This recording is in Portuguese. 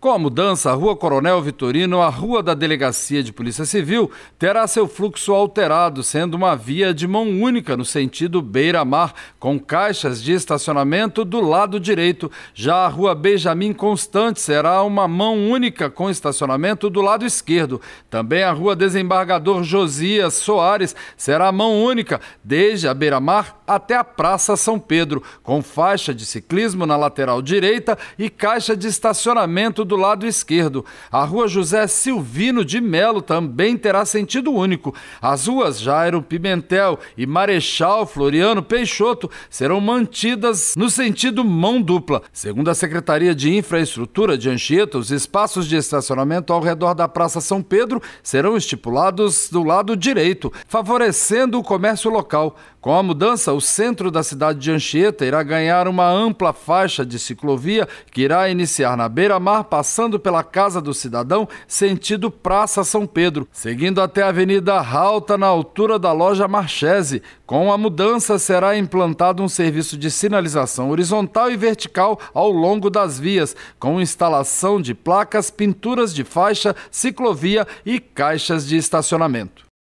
Com a mudança, a Rua Coronel Vitorino, a Rua da Delegacia de Polícia Civil, terá seu fluxo alterado, sendo uma via de mão única no sentido beira-mar, com caixas de estacionamento do lado direito. Já a Rua Benjamin Constante será uma mão única com estacionamento do lado esquerdo. Também a Rua Desembargador Josias Soares será mão única, desde a beira-mar até a Praça São Pedro, com faixa de ciclismo na lateral direita e caixa de estacionamento do lado esquerdo. A rua José Silvino de Melo também terá sentido único. As ruas Jairo Pimentel e Marechal Floriano Peixoto serão mantidas no sentido mão dupla. Segundo a Secretaria de Infraestrutura de Anchieta, os espaços de estacionamento ao redor da Praça São Pedro serão estipulados do lado direito, favorecendo o comércio local. Com a mudança, o centro da cidade de Anchieta irá ganhar uma ampla faixa de ciclovia que irá iniciar na beira-mar passando pela Casa do Cidadão, sentido Praça São Pedro, seguindo até a Avenida Ralta, na altura da loja Marchese. Com a mudança, será implantado um serviço de sinalização horizontal e vertical ao longo das vias, com instalação de placas, pinturas de faixa, ciclovia e caixas de estacionamento.